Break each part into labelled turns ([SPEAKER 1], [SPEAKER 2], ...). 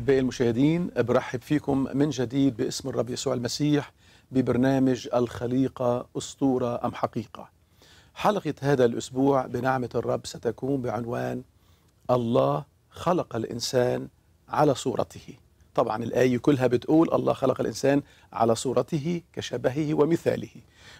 [SPEAKER 1] أحبائي المشاهدين برحب فيكم من جديد باسم الرب يسوع المسيح ببرنامج الخليقة أسطورة أم حقيقة حلقة هذا الأسبوع بنعمة الرب ستكون بعنوان الله خلق الإنسان على صورته طبعا الآية كلها بتقول الله خلق الإنسان على صورته كشبهه ومثاله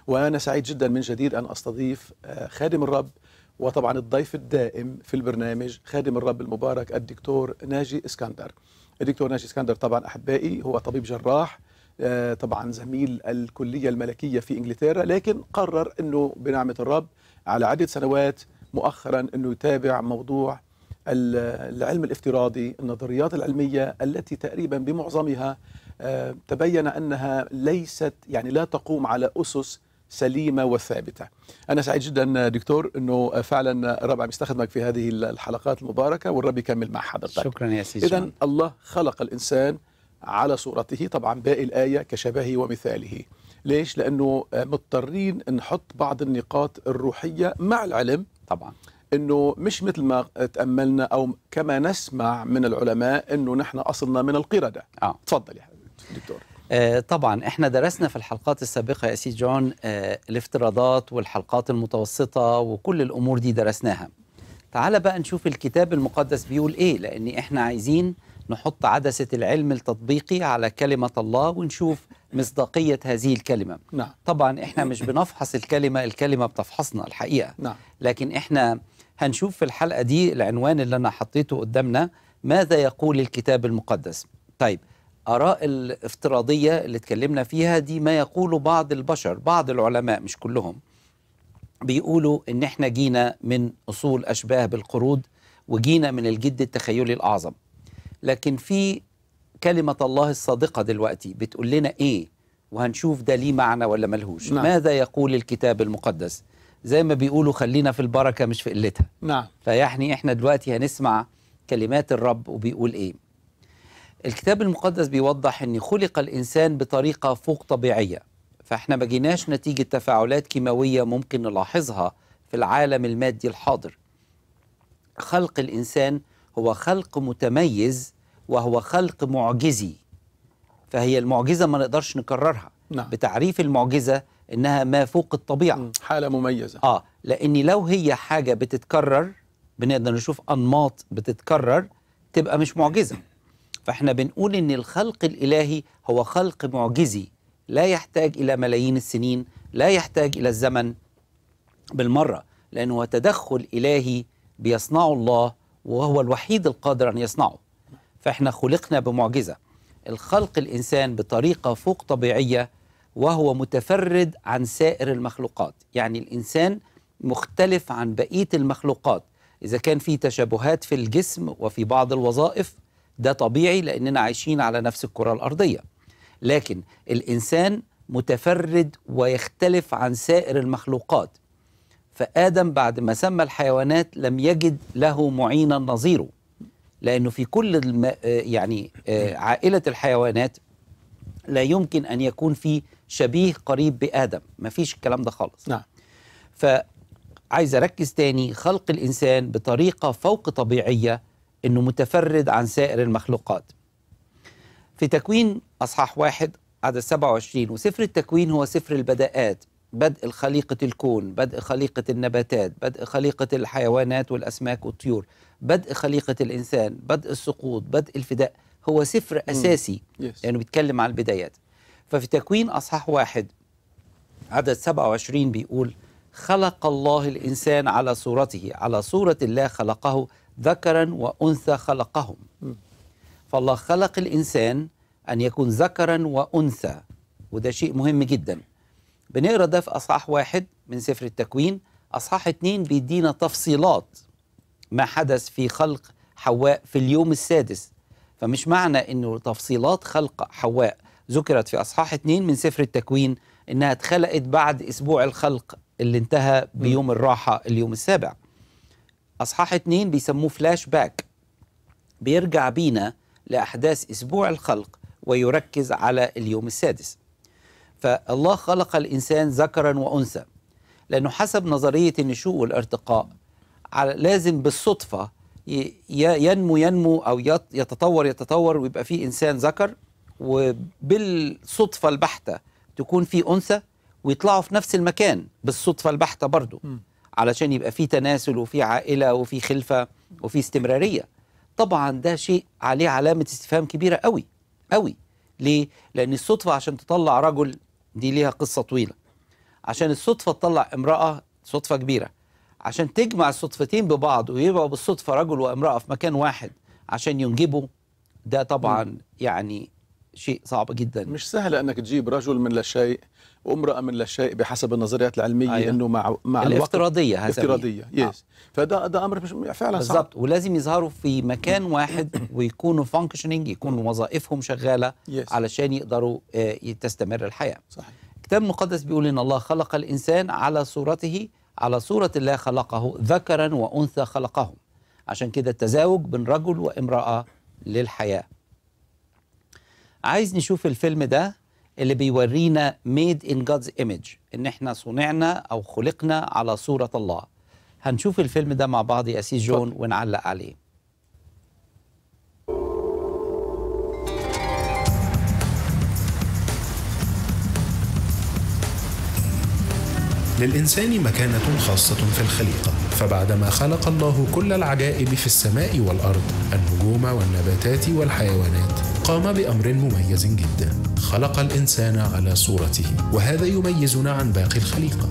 [SPEAKER 1] وأنا سعيد جدا من جديد أن أستضيف آه، خادم الرب وطبعا الضيف الدائم في البرنامج خادم الرب المبارك الدكتور ناجي اسكندر الدكتور ناجي اسكندر طبعا احبائي هو طبيب جراح آه، طبعا زميل الكليه الملكيه في انجلترا لكن قرر انه بنعمه الرب على عده سنوات مؤخرا انه يتابع موضوع العلم الافتراضي النظريات العلميه التي تقريبا بمعظمها آه، تبين انها ليست يعني لا تقوم على اسس سليمه وثابته. انا سعيد جدا دكتور انه فعلا الرب عم يستخدمك في هذه الحلقات المباركه والرب يكمل مع حضرتك. شكرا يا سيدي. اذا الله خلق الانسان على صورته طبعا باقي الايه كشبهه ومثاله. ليش؟ لانه مضطرين نحط بعض النقاط الروحيه مع العلم طبعا انه مش مثل ما تاملنا او كما نسمع من العلماء انه نحن اصلنا من القرده. اه تفضل
[SPEAKER 2] يا دكتور. آه، طبعا احنا درسنا في الحلقات السابقه يا سي جون آه، الافتراضات والحلقات المتوسطه وكل الامور دي درسناها تعال بقى نشوف الكتاب المقدس بيقول ايه لان احنا عايزين نحط عدسه العلم التطبيقي على كلمه الله ونشوف مصداقيه هذه الكلمه نعم. طبعا احنا مش بنفحص الكلمه الكلمه بتفحصنا الحقيقه نعم. لكن احنا هنشوف في الحلقه دي العنوان اللي انا حطيته قدامنا ماذا يقول الكتاب المقدس طيب الآراء الافتراضية اللي اتكلمنا فيها دي ما يقوله بعض البشر بعض العلماء مش كلهم بيقولوا إن إحنا جينا من أصول أشباه بالقرود وجينا من الجد التخيلي الأعظم لكن في كلمة الله الصادقة دلوقتي بتقول لنا إيه وهنشوف ده ليه معنى ولا ملهوش نعم. ماذا يقول الكتاب المقدس زي ما بيقولوا خلينا في البركة مش في قلتها نعم فيعني إحنا دلوقتي هنسمع كلمات الرب وبيقول إيه الكتاب المقدس بيوضح ان خلق الانسان بطريقه فوق طبيعيه فاحنا ما جيناش نتيجه تفاعلات كيماويه ممكن نلاحظها في العالم المادي الحاضر خلق الانسان هو خلق متميز وهو خلق معجزي فهي المعجزه ما نقدرش نكررها نعم. بتعريف المعجزه انها ما فوق الطبيعه حاله مميزه اه لان لو هي حاجه بتتكرر بنقدر نشوف انماط بتتكرر تبقى مش معجزه فاحنا بنقول ان الخلق الالهي هو خلق معجزي لا يحتاج الى ملايين السنين لا يحتاج الى الزمن بالمره لانه تدخل الهي بيصنعه الله وهو الوحيد القادر ان يصنعه فاحنا خلقنا بمعجزه الخلق الانسان بطريقه فوق طبيعيه وهو متفرد عن سائر المخلوقات يعني الانسان مختلف عن بقيه المخلوقات اذا كان في تشابهات في الجسم وفي بعض الوظائف ده طبيعي لأننا عايشين على نفس الكرة الأرضية لكن الإنسان متفرد ويختلف عن سائر المخلوقات فآدم بعد ما سمى الحيوانات لم يجد له معينا نظيره لأنه في كل الم... يعني آه، عائلة الحيوانات لا يمكن أن يكون في شبيه قريب بآدم ما فيش الكلام ده خالص نعم فعايز أركز تاني خلق الإنسان بطريقة فوق طبيعية أنه متفرد عن سائر المخلوقات في تكوين أصحاح واحد عدد 27 وسفر التكوين هو سفر البداءات بدء خليقة الكون بدء خليقة النباتات بدء خليقة الحيوانات والأسماك والطيور بدء خليقة الإنسان بدء السقوط بدء الفداء هو سفر أساسي لأنه يعني بيتكلم عن البدايات ففي تكوين أصحاح واحد عدد 27 بيقول خلق الله الإنسان على صورته على صورة الله خلقه ذكرا وأنثى خلقهم فالله خلق الإنسان أن يكون ذكرا وأنثى وده شيء مهم جدا بنقرأ ده في أصحاح واحد من سفر التكوين أصحاح اتنين بيدينا تفصيلات ما حدث في خلق حواء في اليوم السادس فمش معنى أنه تفصيلات خلق حواء ذكرت في أصحاح اتنين من سفر التكوين أنها اتخلقت بعد أسبوع الخلق اللي انتهى بيوم الراحة اليوم السابع اصحاح اتنين بيسموه فلاش باك بيرجع بينا لاحداث اسبوع الخلق ويركز على اليوم السادس فالله خلق الانسان ذكرا وانثى لانه حسب نظريه النشوء والارتقاء على لازم بالصدفه ينمو ينمو او يتطور يتطور ويبقى فيه انسان ذكر وبالصدفه البحته تكون في انثى ويطلعوا في نفس المكان بالصدفه البحته برضه علشان يبقى في تناسل وفي عائله وفي خلفه وفي استمراريه طبعا ده شيء عليه علامه استفهام كبيره قوي قوي ليه لان الصدفه عشان تطلع رجل دي ليها قصه طويله عشان الصدفه تطلع امراه صدفه كبيره عشان تجمع الصدفتين ببعض ويبقى بالصدفه رجل وامراه في مكان واحد عشان ينجبوا ده طبعا يعني شيء صعب جدا مش سهل انك تجيب رجل من
[SPEAKER 1] لا شيء وامراه من لا شيء بحسب النظريات العلميه أيوة. انه مع مع الافتراضيه هذا الافتراضيه يس آه.
[SPEAKER 2] فده ده امر مش فعلا صعب بالضبط ولازم يظهروا في مكان واحد ويكونوا فانكشنينج يكون وظائفهم شغاله يس. علشان يقدروا آه، تستمر الحياه صحيح الكتاب المقدس بيقول ان الله خلق الانسان على صورته على صورة الله خلقه ذكرا وأنثى خلقهم عشان كده التزاوج بين رجل وامرأة للحياة عايز نشوف الفيلم ده اللي بيورينا ميد ان جادز ايمج ان احنا صنعنا او خلقنا على صوره الله هنشوف الفيلم ده مع بعض يا سي جون ونعلق عليه
[SPEAKER 3] للإنسان مكانة خاصة في الخليقة، فبعدما خلق الله كل العجائب في السماء والأرض، النجوم والنباتات والحيوانات، قام بأمر مميز جدا خلق الإنسان على صورته وهذا يميزنا عن باقي الخليقة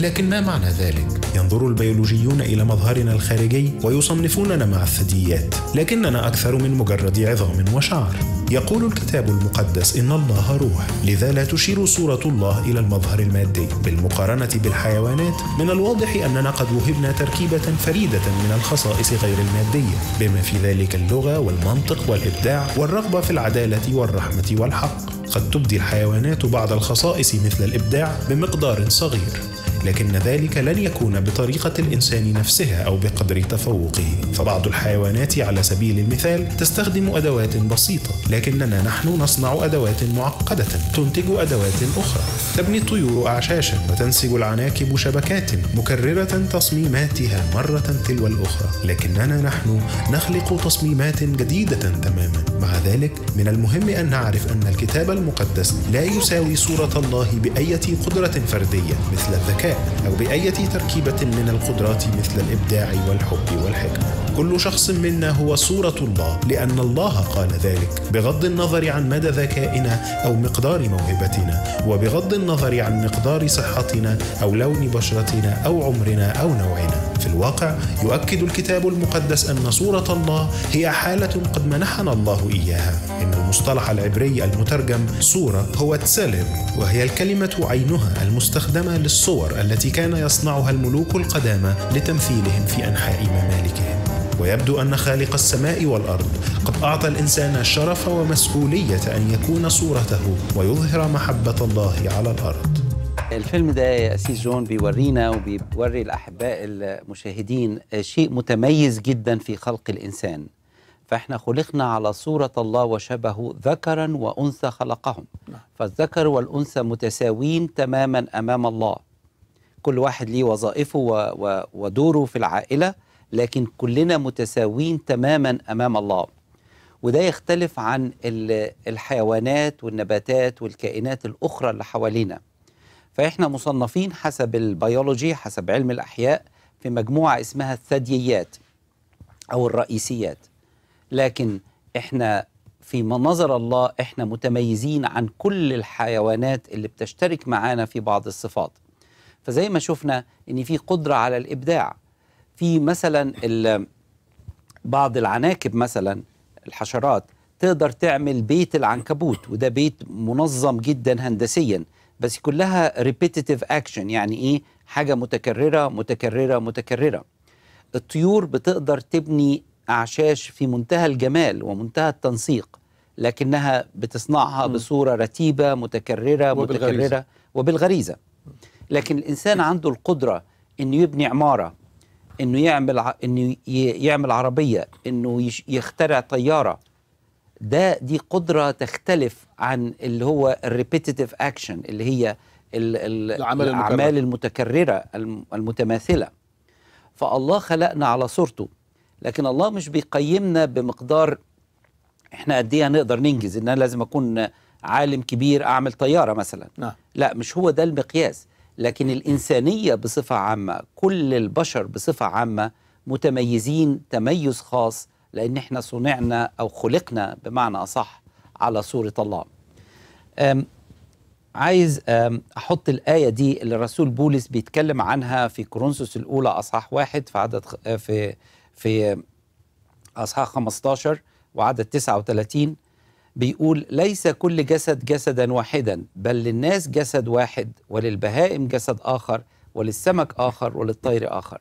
[SPEAKER 3] لكن ما معنى ذلك؟ ينظر البيولوجيون إلى مظهرنا الخارجي ويصنفوننا مع الثدييات لكننا أكثر من مجرد عظام وشعر يقول الكتاب المقدس إن الله روح لذا لا تشير صورة الله إلى المظهر المادي بالمقارنة بالحيوانات من الواضح أننا قد وهبنا تركيبة فريدة من الخصائص غير المادية بما في ذلك اللغة والمنطق والإبداع والرغبة في العدالة والرحمة والحق قد تبدي الحيوانات بعض الخصائص مثل الإبداع بمقدار صغير لكن ذلك لن يكون بطريقة الإنسان نفسها أو بقدر تفوقه فبعض الحيوانات على سبيل المثال تستخدم أدوات بسيطة لكننا نحن نصنع أدوات معقدة تنتج أدوات أخرى تبني الطيور أعشاشا وتنسج العناكب شبكات مكررة تصميماتها مرة تلو الأخرى لكننا نحن نخلق تصميمات جديدة تماما مع ذلك من المهم أن نعرف أن الكتاب المقدس لا يساوي صورة الله بأية قدرة فردية مثل الذكاء أو بأية تركيبة من القدرات مثل الإبداع والحب والحكمة كل شخص منا هو صورة الله لأن الله قال ذلك بغض النظر عن مدى ذكائنا أو مقدار موهبتنا وبغض النظر عن مقدار صحتنا أو لون بشرتنا أو عمرنا أو نوعنا في الواقع يؤكد الكتاب المقدس أن صورة الله هي حالة قد منحنا الله إياها إن المصطلح العبري المترجم صورة هو تسلم وهي الكلمة عينها المستخدمة للصور التي كان يصنعها الملوك القدامى لتمثيلهم في أنحاء ممالكهم ويبدو أن خالق السماء والأرض قد أعطى الإنسان الشرف ومسؤولية أن يكون صورته ويظهر محبة الله على الأرض الفيلم
[SPEAKER 2] ده يا أسيس جون بيورينا وبيوري الأحباء المشاهدين شيء متميز جدا في خلق الإنسان فإحنا خلقنا على صورة الله وشبهه ذكرا وأنثى خلقهم نعم. فالذكر والأنثى متساوين تماما أمام الله كل واحد ليه وظائفه ودوره في العائلة لكن كلنا متساوين تماما أمام الله وده يختلف عن الحيوانات والنباتات والكائنات الأخرى اللي حوالينا فإحنا مصنفين حسب البيولوجي حسب علم الأحياء في مجموعة اسمها الثدييات أو الرئيسيات لكن إحنا في نظر الله إحنا متميزين عن كل الحيوانات اللي بتشترك معانا في بعض الصفات فزي ما شفنا إن في قدرة على الإبداع في مثلا بعض العناكب مثلا الحشرات تقدر تعمل بيت العنكبوت وده بيت منظم جدا هندسيا بس كلها ريبيتيتيف اكشن يعني ايه حاجه متكرره متكرره متكرره الطيور بتقدر تبني اعشاش في منتهى الجمال ومنتهى التنسيق لكنها بتصنعها م. بصوره رتيبه متكرره وبالغريزة. متكرره وبالغريزه لكن الانسان عنده القدره انه يبني عماره انه يعمل انه يعمل عربيه انه يخترع طياره ده دي قدرة تختلف عن اللي هو الريبيتيتيف اكشن اللي هي الـ الـ الأعمال, الأعمال المتكررة المتماثلة فالله خلقنا على صورته لكن الله مش بيقيمنا بمقدار احنا قد ايه هنقدر ننجز ان انا لازم اكون عالم كبير اعمل طياره مثلا نعم. لا مش هو ده المقياس لكن الانسانيه بصفه عامه كل البشر بصفه عامه متميزين تميز خاص لأن احنا صنعنا أو خلقنا بمعنى أصح على صورة الله أم عايز أم أحط الآية دي اللي الرسول بولس بيتكلم عنها في كورنثوس الأولى أصحاح واحد في عدد في في أصحاح 15 وعدد 39 بيقول ليس كل جسد جسدا واحدا بل للناس جسد واحد وللبهائم جسد آخر وللسمك آخر وللطير آخر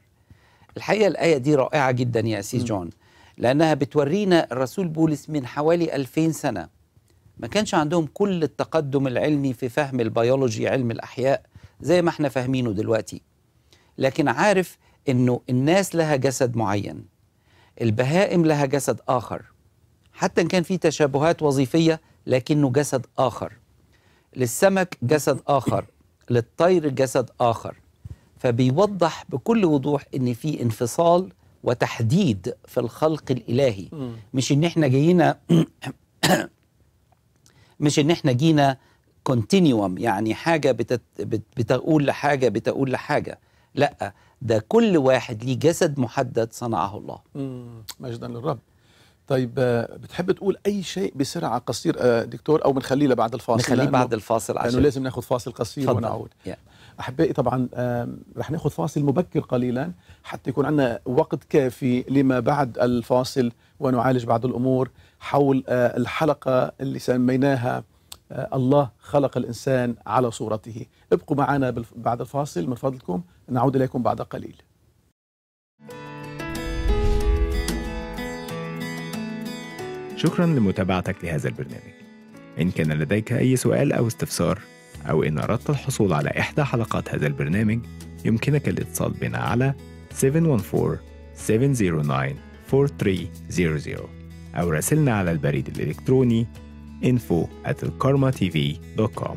[SPEAKER 2] الحقيقة الآية دي رائعة جدا يا سي جون لأنها بتورينا الرسول بولس من حوالي 2000 سنة ما كانش عندهم كل التقدم العلمي في فهم البيولوجي علم الأحياء زي ما احنا فاهمينه دلوقتي لكن عارف أنه الناس لها جسد معين البهائم لها جسد آخر حتى إن كان في تشابهات وظيفية لكنه جسد آخر للسمك جسد آخر للطير جسد آخر فبيوضح بكل وضوح ان في انفصال وتحديد في الخلق الالهي مش ان احنا جينا مش ان احنا جينا كونتينيوم يعني حاجه بتت بتقول لحاجه بتقول لحاجه لا ده كل واحد ليه جسد محدد صنعه الله مجدا للرب طيب آه، بتحب تقول اي شيء بسرعه قصير
[SPEAKER 1] آه، دكتور او بنخليه لبعد الفاصل نخليه بعد الفاصل عشان لانه لازم ناخذ فاصل قصير فضل. ونعود yeah. احبائي طبعا رح ناخذ فاصل مبكر قليلا حتى يكون عندنا وقت كافي لما بعد الفاصل ونعالج بعض الامور حول آه، الحلقه اللي سميناها الله خلق الانسان على صورته ابقوا معنا بعد الفاصل من فضلكم نعود اليكم بعد قليل
[SPEAKER 3] شكرا لمتابعتك لهذا البرنامج إن كان لديك أي سؤال أو استفسار أو إن أردت الحصول على إحدى حلقات هذا البرنامج يمكنك الاتصال بنا على 714-709-4300 أو راسلنا على البريد الإلكتروني info at karmatv.com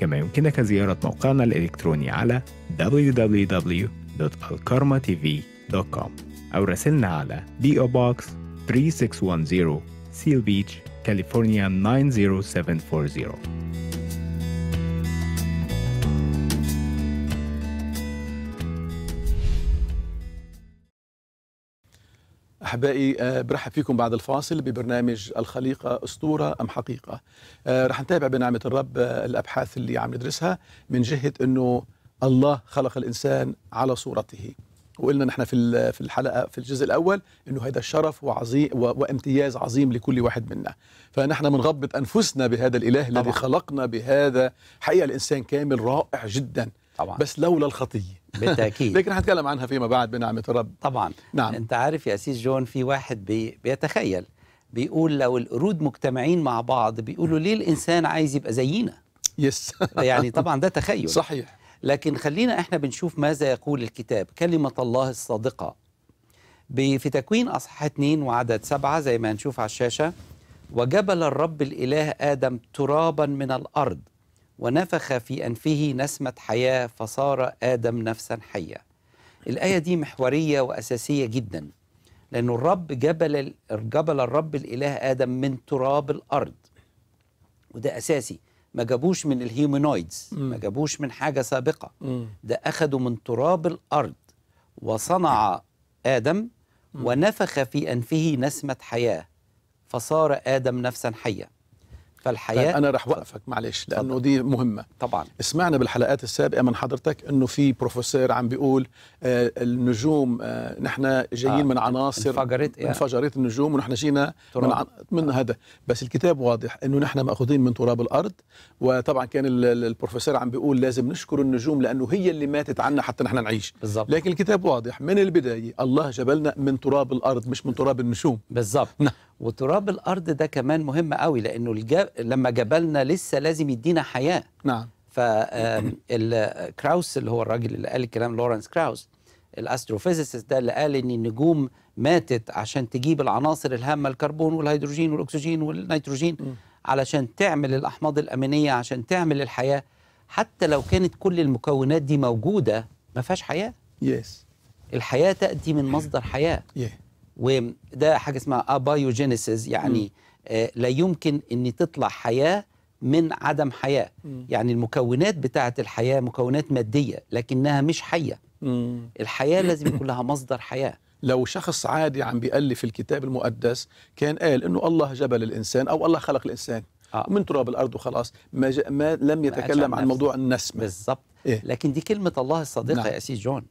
[SPEAKER 3] كما يمكنك زيارة موقعنا الإلكتروني على www.alkarmatv.com أو راسلنا على PO Box 3610 سيل بيتش كاليفورنيا 90740
[SPEAKER 1] احبائي آه، برحب فيكم بعد الفاصل ببرنامج الخليقه اسطوره ام حقيقه آه، رح نتابع بنعمه الرب آه، الابحاث اللي عم ندرسها من جهه انه الله خلق الانسان على صورته وقلنا نحن في في الحلقه في الجزء الاول انه هذا شرف وعظيم وامتياز عظيم لكل واحد منا فنحن بنغبط انفسنا بهذا الاله طبعا. الذي خلقنا بهذا حقيقه الانسان كامل رائع جدا طبعا
[SPEAKER 2] بس لولا الخطيه بالتاكيد لكن هنتكلم عنها فيما بعد بنعمه الرب طبعا نعم انت عارف يا اسيس جون في واحد بي بيتخيل بيقول لو القرود مجتمعين مع بعض بيقولوا ليه الانسان عايز يبقى زينا يس يعني طبعا ده تخيل صحيح لكن خلينا احنا بنشوف ماذا يقول الكتاب كلمة الله الصادقة في تكوين أصحاح 2 وعدد سبعة زي ما هنشوف على الشاشة وجبل الرب الإله آدم ترابا من الأرض ونفخ في أنفه نسمة حياة فصار آدم نفسا حية الآية دي محورية وأساسية جدا لأن الرب جبل, جبل الرب الإله آدم من تراب الأرض وده أساسي ما جابوش من الهيومينويدز ما جابوش من حاجه سابقه ده أخدوا من تراب الارض وصنع ادم ونفخ في انفه نسمه حياه فصار ادم نفسا حيه فالحياه طيب انا راح اوقفك معلش لانه دي مهمه طبعا سمعنا بالحلقات السابقه من حضرتك
[SPEAKER 1] انه في بروفيسور عم بيقول آه النجوم آه نحن جايين آه. من عناصر انفجرت يعني. انفجرت النجوم ونحن جينا من, عن... من هذا بس الكتاب واضح انه نحن ماخوذين من تراب الارض وطبعا كان البروفيسور عم بيقول لازم نشكر النجوم لانه هي اللي ماتت عنا حتى نحن نعيش بالزبط. لكن الكتاب واضح من البدايه الله جبلنا من تراب
[SPEAKER 2] الارض مش من تراب النجوم بالظبط نعم. وتراب الارض ده كمان مهم قوي لانه الجب لما جبلنا لسه لازم يدينا حياه نعم ف كراوس اللي هو الراجل اللي قال الكلام لورنس كراوس الاستروفيزيست ده اللي قال ان النجوم ماتت عشان تجيب العناصر الهامه الكربون والهيدروجين والاكسجين والنيتروجين م. علشان تعمل الاحماض الامينيه عشان تعمل الحياه حتى لو كانت كل المكونات دي موجوده ما فيهاش حياه يس yes. الحياه تاتي من مصدر حياه yeah. وده حاجه اسمها ابايوجينيسيس يعني م. آه، لا يمكن ان تطلع حياه من عدم حياه يعني المكونات بتاعه الحياه مكونات ماديه لكنها مش حيه الحياه لازم يكون لها مصدر حياه لو شخص عادي
[SPEAKER 1] عم بيألف الكتاب المقدس كان قال انه الله جبل الانسان او الله خلق الانسان
[SPEAKER 2] آه. من تراب الارض وخلاص ما, ج... ما لم يتكلم ما عن, عن موضوع النسمه بالظبط إيه؟ لكن دي كلمه الله الصادقه نعم. يا سيد جون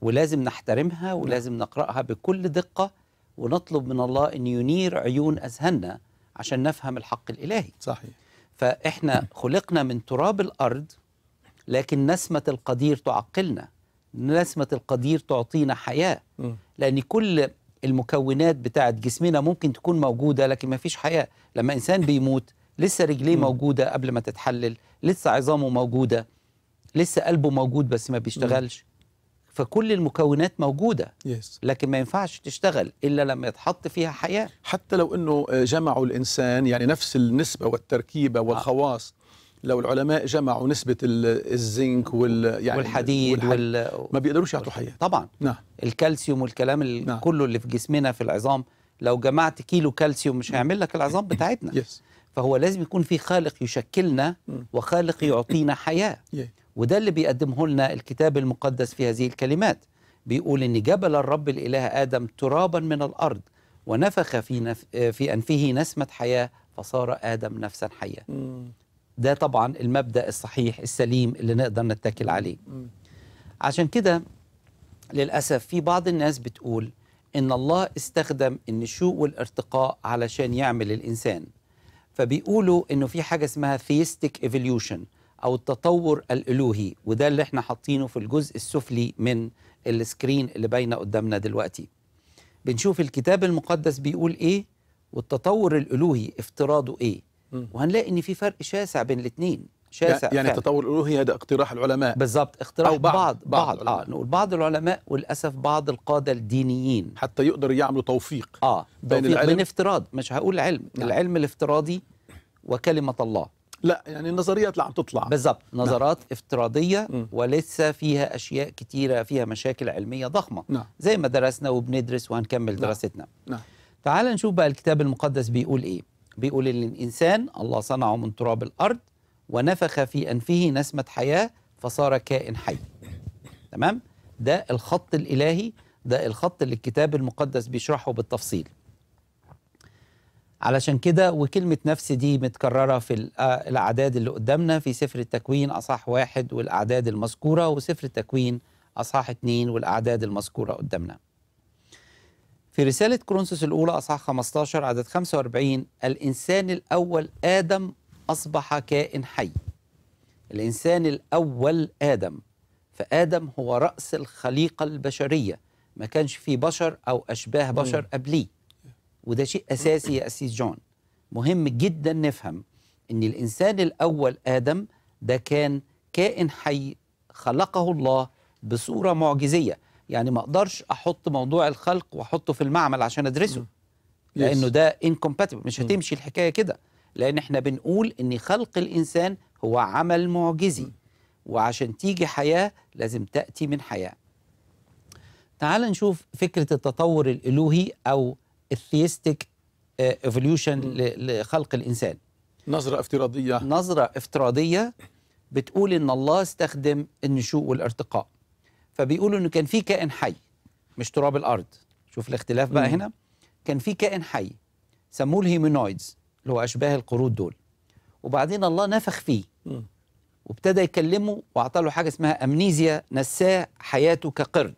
[SPEAKER 2] ولازم نحترمها ولازم نعم. نقراها بكل دقه ونطلب من الله أن ينير عيون أذهاننا عشان نفهم الحق الإلهي صحيح فإحنا خلقنا من تراب الأرض لكن نسمة القدير تعقلنا نسمة القدير تعطينا حياة لأن كل المكونات بتاعة جسمنا ممكن تكون موجودة لكن ما فيش حياة لما إنسان بيموت لسه رجليه موجودة قبل ما تتحلل لسه عظامه موجودة لسه قلبه موجود بس ما بيشتغلش فكل المكونات موجوده yes. لكن ما ينفعش تشتغل الا لما يتحط فيها حياه حتى لو انه آه، جمعوا الانسان يعني نفس النسبه
[SPEAKER 1] والتركيبه آه. والخواص لو العلماء جمعوا نسبة الزنك وال يعني
[SPEAKER 2] والحديد وال... ما بيقدروش يعطوا حياة طبعا نعم الكالسيوم والكلام نعم. كله اللي في جسمنا في العظام لو جمعت كيلو كالسيوم مش هيعمل لك العظام بتاعتنا yes. فهو لازم يكون في خالق يشكلنا وخالق يعطينا حياة yeah. وده اللي بيقدمه لنا الكتاب المقدس في هذه الكلمات بيقول إن جبل الرب الإله آدم ترابا من الأرض ونفخ في, نف... في أنفه نسمة حياة فصار آدم نفسا حية ده طبعا المبدأ الصحيح السليم اللي نقدر نتكل عليه عشان كده للأسف في بعض الناس بتقول إن الله استخدم النشوء والارتقاء علشان يعمل الإنسان فبيقولوا إنه في حاجة اسمها ثيستيك ايفوليوشن او التطور الالوهي وده اللي احنا حاطينه في الجزء السفلي من السكرين اللي باينه قدامنا دلوقتي بنشوف الكتاب المقدس بيقول ايه والتطور الالوهي افتراضه ايه وهنلاقي ان في فرق شاسع بين الاثنين يعني شاسع يعني فعلا. التطور الالوهي هذا اقتراح العلماء بالظبط اقتراح أو بعض بعض, بعض, بعض اه نقول بعض العلماء وللاسف بعض القاده الدينيين حتى يقدر يعملوا توفيق اه بين توفيق العلم بين افتراض مش هقول علم نعم. العلم الافتراضي وكلمه الله لا يعني النظريات اللي عم تطلع بالضبط نعم. نظرات نعم. افتراضيه م. ولسه فيها اشياء كثيره فيها مشاكل علميه ضخمه نعم. زي ما درسنا وبندرس وهنكمل نعم. دراستنا نعم. تعال نشوف بقى الكتاب المقدس بيقول ايه بيقول ان الانسان الله صنعه من تراب الارض ونفخ في انفه نسمه حياه فصار كائن حي تمام ده الخط الالهي ده الخط اللي الكتاب المقدس بيشرحه بالتفصيل علشان كده وكلمة نفس دي متكررة في آه، الأعداد اللي قدامنا في سفر التكوين أصح واحد والأعداد المذكورة وسفر التكوين أصح اتنين والأعداد المذكورة قدامنا في رسالة كرونسوس الأولى أصح 15 عدد 45 الإنسان الأول آدم أصبح كائن حي الإنسان الأول آدم فآدم هو رأس الخليقة البشرية ما كانش في بشر أو أشباه بشر قبليه وده شيء اساسي يا اسيس جون مهم جدا نفهم ان الانسان الاول ادم ده كان كائن حي خلقه الله بصوره معجزيه يعني ما اقدرش احط موضوع الخلق واحطه في المعمل عشان ادرسه لانه ده incompatible مش هتمشي الحكايه كده لان احنا بنقول ان خلق الانسان هو عمل معجزي وعشان تيجي حياه لازم تاتي من حياه تعال نشوف فكره التطور الالوهي او الثيستيك uh, ايفوليوشن لخلق الانسان نظره افتراضيه نظره افتراضيه بتقول ان الله استخدم النشوء والارتقاء فبيقولوا انه كان في كائن حي مش تراب الارض شوف الاختلاف بقى هنا كان في كائن حي سموه الهيمينويدز اللي هو اشباه القرود دول وبعدين الله نفخ فيه وابتدى يكلمه واعطى له حاجه اسمها امنيزيا نساه حياته كقرد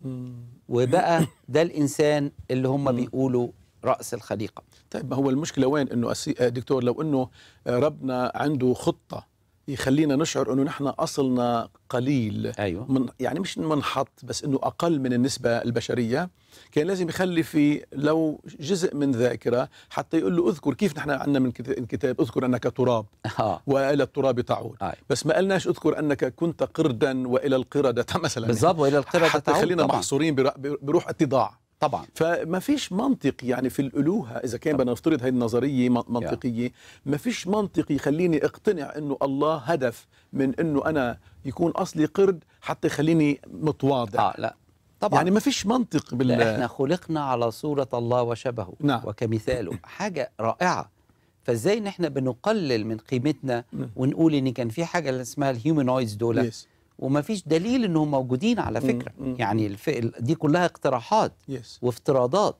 [SPEAKER 2] مم. وبقى ده الانسان اللي هم بيقولوا راس الخليقه طيب ما هو المشكله وين انه
[SPEAKER 1] آه، دكتور لو انه آه، ربنا عنده خطه يخلينا نشعر انه نحن اصلنا قليل أيوة. من يعني مش منحط بس انه اقل من النسبه البشريه كان لازم يخلي في لو جزء من ذاكره حتى يقول له اذكر كيف نحن عندنا من كتاب اذكر انك تراب آه. والى التراب تعود آه. بس ما قلناش اذكر انك كنت قردا والى القرده مثلا بالضبط والى القرده تعود حتى يخلينا محصورين بروح اتضاع طبعا فما فيش منطق يعني في الالوهه اذا كان بدنا نفترض هذه النظريه منطقيه ما فيش منطق يخليني اقتنع انه الله هدف من انه انا
[SPEAKER 2] يكون اصلي قرد حتى يخليني متواضع آه لا طبعا يعني ما
[SPEAKER 1] فيش منطق بال احنا
[SPEAKER 2] خلقنا على صوره الله وشبهه نعم. وكمثاله حاجه رائعه فازاي ان احنا بنقلل من قيمتنا نعم. ونقول ان كان في حاجه اسمها الهيومنويدز دول yes. وما فيش دليل انهم موجودين على فكره مم. مم. يعني الف... دي كلها اقتراحات يس. وافتراضات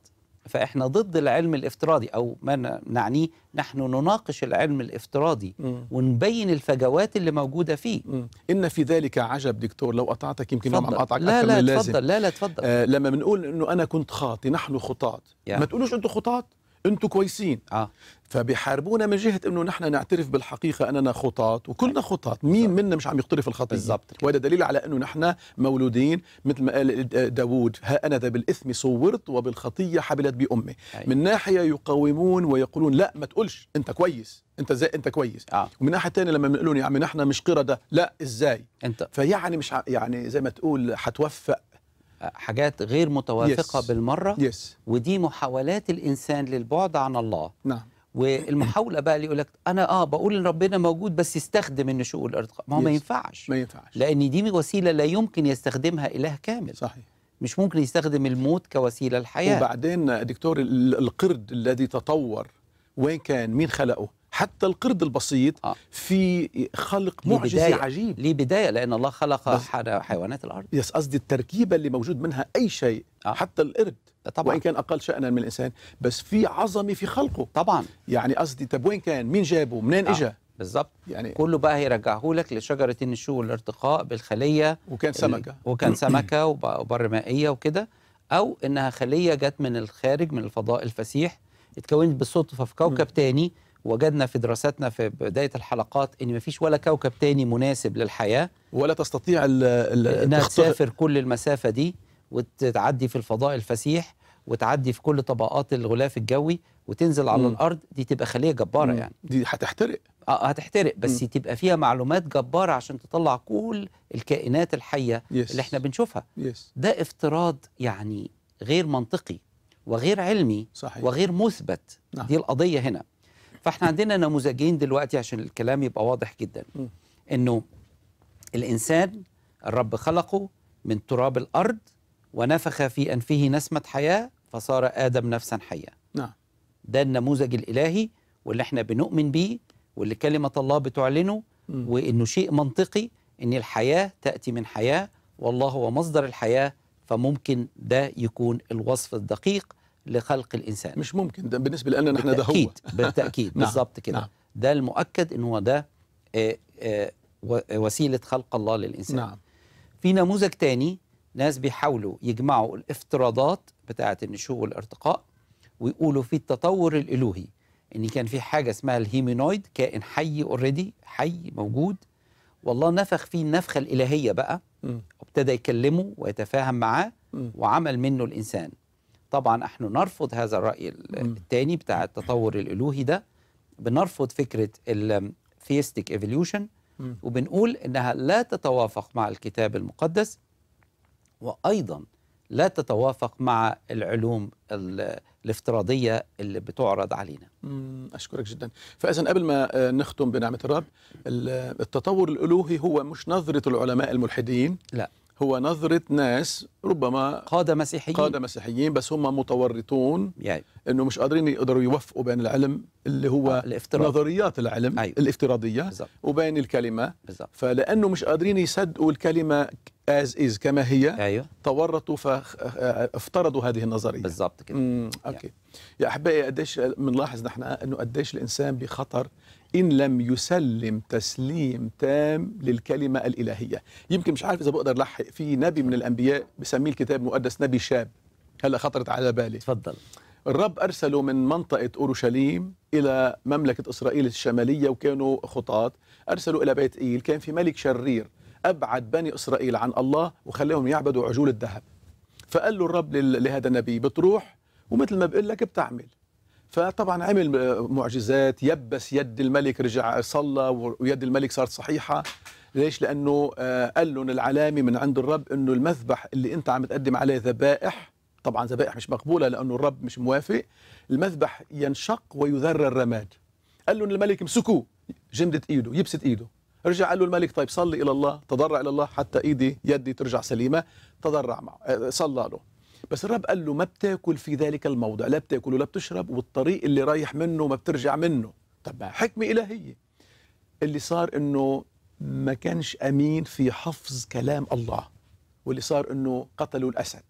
[SPEAKER 2] فاحنا ضد العلم الافتراضي او ما نعنيه نحن نناقش العلم الافتراضي مم. ونبين الفجوات اللي موجوده فيه مم. ان في ذلك عجب دكتور لو قطعتك يمكن نعم اقطعك لا اكثر لا من اللازم لا لا تفضل
[SPEAKER 1] لا لا تفضل آه لما بنقول انه انا كنت خاطي نحن خطاط ما تقولوش انتوا خطاط انتم كويسين آه. فبيحاربونا من جهه انه نحن نعترف بالحقيقه اننا خطاة وكلنا خطاة مين منا مش عم يقترف الخطيه بالضبط وهذا دليل على انه نحن مولودين مثل ما قال داوود ها انا ذا بالاثم صورت وبالخطيه حبلت بامي أي. من ناحيه يقاومون ويقولون لا ما تقولش انت كويس انت زي انت كويس آه. ومن ناحيه ثانيه لما بنقول لهم يا عمي نحن مش قرده لا ازاي
[SPEAKER 2] انت فيعني مش يعني زي ما تقول حتوفق حاجات غير متوافقه yes. بالمره yes. ودي محاولات الانسان للبعد عن الله نعم والمحاوله بقى اللي يقول لك انا اه بقول ان ربنا موجود بس يستخدم النشوء والارتقاء ما هو yes. ما ينفعش ما ينفعش لان دي وسيله لا يمكن يستخدمها اله كامل صحيح مش ممكن يستخدم الموت
[SPEAKER 1] كوسيله الحياه وبعدين دكتور القرد الذي تطور وين كان مين خلقه حتى القرد البسيط آه. في خلق معجزة لبداية. عجيب ليه بدايه لان
[SPEAKER 2] الله خلق حيوانات الارض
[SPEAKER 1] يس قصدي التركيبه اللي موجود منها اي شيء آه. حتى القرد طبعا وان كان اقل شانا من الانسان بس في عظمه في خلقه طبعا يعني قصدي طب
[SPEAKER 2] وين كان مين جابه منين آه. اجى بالظبط يعني كله بقى هيرجعه لك لشجره النشو والارتقاء بالخليه وكان سمكه وكان سمكه وبر مائيه وكده او انها خليه جت من الخارج من الفضاء الفسيح اتكونت بالصدفه في كوكب تاني وجدنا في دراستنا في بداية الحلقات إن ما فيش ولا كوكب تاني مناسب للحياة ولا تستطيع ال ال إنها تخطر... تسافر كل المسافة دي وتعدي في الفضاء الفسيح وتعدي في كل طبقات الغلاف الجوي وتنزل على م. الارض دي تبقى خليه جباره م. يعني دي هتحترق اه هتحترق بس م. تبقى فيها معلومات جباره عشان تطلع كل الكائنات الحيه يس. اللي احنا بنشوفها يس. ده افتراض يعني غير منطقي وغير علمي صحيح. وغير مثبت نعم. دي القضيه هنا فاحنا عندنا نموذجين دلوقتي عشان الكلام يبقى واضح جدا انه الانسان الرب خلقه من تراب الارض ونفخ في انفه نسمه حياه فصار ادم نفسا حيه نعم ده النموذج الالهي واللي احنا بنؤمن بيه واللي كلمه الله بتعلنه وانه شيء منطقي ان الحياه تاتي من حياه والله هو مصدر الحياه فممكن ده يكون الوصف الدقيق لخلق الانسان مش ممكن ده بالنسبه لنا نحن ده هو بالتاكيد بالتاكيد نعم، بالظبط كده نعم. ده المؤكد ان هو ده آه، آه، وسيله خلق الله للانسان نعم. في نموذج تاني ناس بيحاولوا يجمعوا الافتراضات بتاعه النشوء والارتقاء ويقولوا في التطور الالوهي ان كان في حاجه اسمها الهيمينويد كائن حي اوريدي حي موجود والله نفخ فيه النفخه الالهيه بقى وابتدى يكلمه ويتفاهم معاه وعمل منه الانسان طبعا نحن نرفض هذا الرأي الثاني بتاع التطور الإلوهي ده بنرفض فكرة الثيستيك ايفوليوشن وبنقول إنها لا تتوافق مع الكتاب المقدس وأيضا لا تتوافق مع العلوم الافتراضيه اللي بتعرض علينا. اشكرك جدا.
[SPEAKER 1] فاذا قبل ما آه، نختم بنعمه الرب التطور الالوهي هو مش نظره العلماء الملحدين لا هو نظرة ناس ربما قادة مسيحيين قادة مسيحيين بس هم متورطون يعني انه مش قادرين يقدروا يوفقوا بين العلم اللي هو آه الافتراض. نظريات العلم أيوة. الافتراضية بالزبط. وبين الكلمة بالزبط. فلأنه مش قادرين يصدقوا الكلمة از از كما هي أيوة. تورطوا فافترضوا هذه النظرية بالضبط كده مم. يعني. اوكي يا احبائي قديش بنلاحظ نحن انه قديش الانسان بخطر إن لم يسلم تسليم تام للكلمة الإلهية يمكن مش عارف إذا بقدر لحق في نبي من الأنبياء بسميه الكتاب المقدس نبي شاب هلا خطرت على بالي تفضل الرب أرسله من منطقة أورشليم إلى مملكة إسرائيل الشمالية وكانوا خطاط أرسلوا إلى بيت إيل كان في ملك شرير أبعد بني إسرائيل عن الله وخلاهم يعبدوا عجول الذهب فقال له الرب لهذا النبي بتروح ومثل ما بقول لك بتعمل فطبعا عمل آه، معجزات يبس يد الملك رجع آه، صلى ويد الملك صارت صحيحه ليش لانه آه، قال لهم العلامه من عند الرب انه المذبح اللي انت عم تقدم عليه ذبائح طبعا ذبائح مش مقبوله لانه الرب مش موافق المذبح ينشق ويذر الرماد قال لهم الملك امسكوه جمدة ايده يبست ايده رجع قال له الملك طيب صلي الى الله تضرع الى الله حتى ايدي يدي ترجع سليمه تضرع معه صلى له بس الرب قال له ما بتاكل في ذلك الموضع لا بتاكل ولا بتشرب والطريق اللي رايح منه ما بترجع منه طب حكمة إلهية اللي صار أنه ما كانش أمين في حفظ كلام الله واللي صار أنه قتلوا الأسد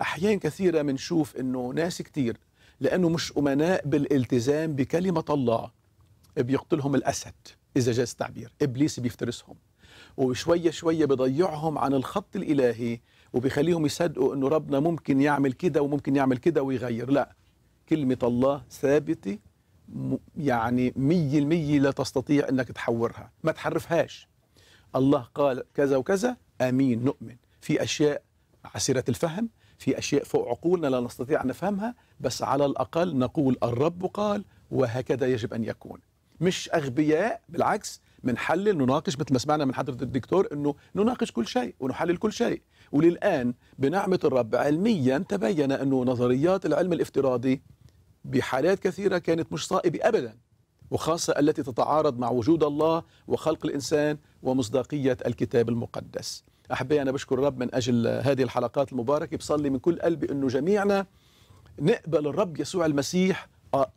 [SPEAKER 1] أحيان كثيرة منشوف أنه ناس كتير لأنه مش أمناء بالالتزام بكلمة الله بيقتلهم الأسد إذا جاز التعبير إبليس بيفترسهم وشوية شوية بضيعهم عن الخط الإلهي وبيخليهم يصدقوا انه ربنا ممكن يعمل كده وممكن يعمل كده ويغير لا كلمه الله ثابته يعني مية المية لا تستطيع انك تحورها ما تحرفهاش الله قال كذا وكذا امين نؤمن في اشياء عسيرة الفهم في اشياء فوق عقولنا لا نستطيع ان نفهمها بس على الاقل نقول الرب قال وهكذا يجب ان يكون مش اغبياء بالعكس بنحلل نناقش مثل ما سمعنا من حضره الدكتور انه نناقش كل شيء ونحلل كل شيء وللآن بنعمة الرب علميا تبين أنه نظريات العلم الافتراضي بحالات كثيرة كانت مش صائبة أبدا وخاصة التي تتعارض مع وجود الله وخلق الإنسان ومصداقية الكتاب المقدس أحبائي أنا بشكر الرب من أجل هذه الحلقات المباركة بصلي من كل قلبي أنه جميعنا نقبل الرب يسوع المسيح آه،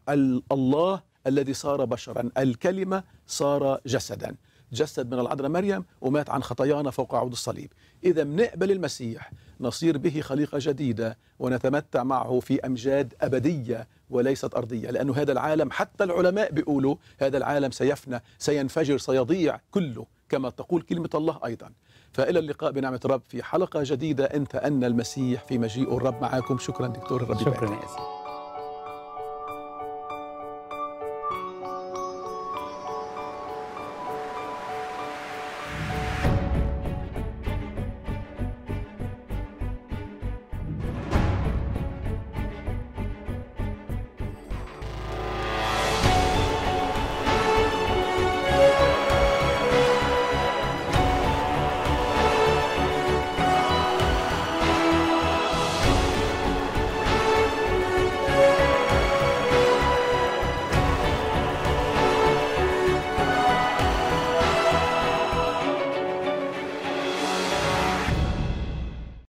[SPEAKER 1] الله الذي صار بشرا الكلمة صار جسدا جسد من العذراء مريم ومات عن خطايانا فوق عود الصليب إذا منقبل المسيح نصير به خليقة جديدة ونتمتع معه في أمجاد أبدية وليست أرضية لأنه هذا العالم حتى العلماء بيقولوا هذا العالم سيفنى سينفجر سيضيع كله كما تقول كلمة الله أيضا فإلى اللقاء بنعمة رب في حلقة جديدة أنت أن المسيح في مجيء الرب معاكم شكرا دكتور الرب شكرا يا سيدي